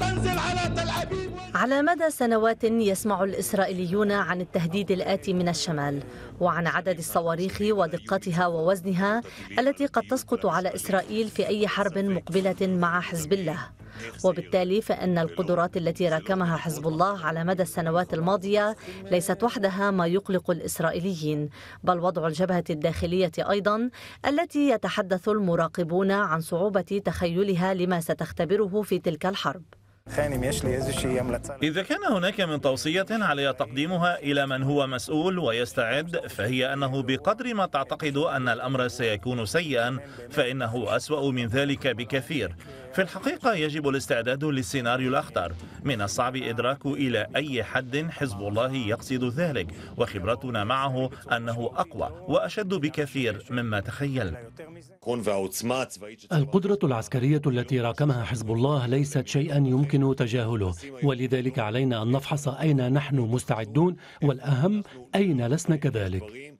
تنزل على تل أبيب على مدى سنوات يسمع الإسرائيليون عن التهديد الآتي من الشمال وعن عدد الصواريخ ودقتها ووزنها التي قد تسقط على إسرائيل في أي حرب مقبلة مع حزب الله وبالتالي فإن القدرات التي راكمها حزب الله على مدى السنوات الماضية ليست وحدها ما يقلق الإسرائيليين بل وضع الجبهة الداخلية أيضا التي يتحدث المراقبون عن صعوبة تخيلها لما ستختبره في تلك الحرب إذا كان هناك من توصية علي تقديمها إلى من هو مسؤول ويستعد فهي أنه بقدر ما تعتقد أن الأمر سيكون سيئا فإنه أسوأ من ذلك بكثير في الحقيقة يجب الاستعداد للسيناريو الأخطر من الصعب إدراك إلى أي حد حزب الله يقصد ذلك وخبرتنا معه أنه أقوى وأشد بكثير مما تخيل القدرة العسكرية التي راكمها حزب الله ليست شيئا يمكن تجاهله ولذلك علينا أن نفحص أين نحن مستعدون والأهم أين لسنا كذلك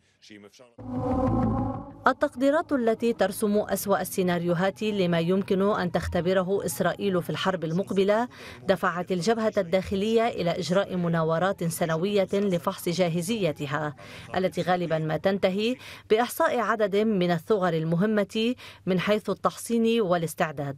التقديرات التي ترسم أسوأ السيناريوهات لما يمكن أن تختبره إسرائيل في الحرب المقبلة دفعت الجبهة الداخلية إلى إجراء مناورات سنوية لفحص جاهزيتها التي غالبا ما تنتهي بإحصاء عدد من الثغر المهمة من حيث التحصين والاستعداد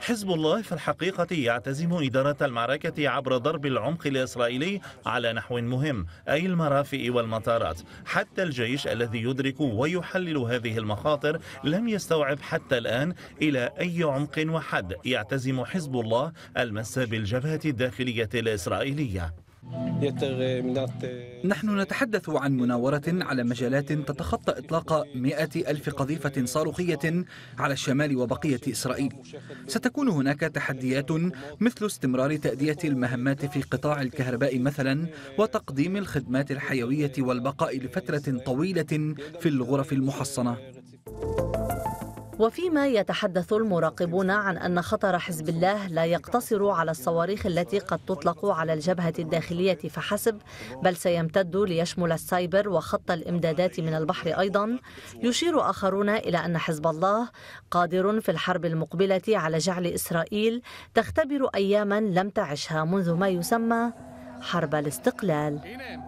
حزب الله في الحقيقة يعتزم إدارة المعركة عبر ضرب العمق الإسرائيلي على نحو مهم أي المرافئ والمطارات حتى حتى الجيش الذي يدرك ويحلل هذه المخاطر لم يستوعب حتى الآن إلى أي عمق وحد يعتزم حزب الله المس بالجبهة الداخلية الإسرائيلية آه، آه، نحن نتحدث عن مناورة على مجالات تتخطى إطلاق مئة ألف قذيفة صاروخية على الشمال وبقية إسرائيل ستكون هناك تحديات مثل استمرار تأدية المهمات في قطاع الكهرباء مثلا وتقديم الخدمات الحيوية والبقاء لفترة طويلة في الغرف المحصنة وفيما يتحدث المراقبون عن أن خطر حزب الله لا يقتصر على الصواريخ التي قد تطلق على الجبهة الداخلية فحسب بل سيمتد ليشمل السايبر وخط الإمدادات من البحر أيضا يشير آخرون إلى أن حزب الله قادر في الحرب المقبلة على جعل إسرائيل تختبر أياما لم تعشها منذ ما يسمى حرب الاستقلال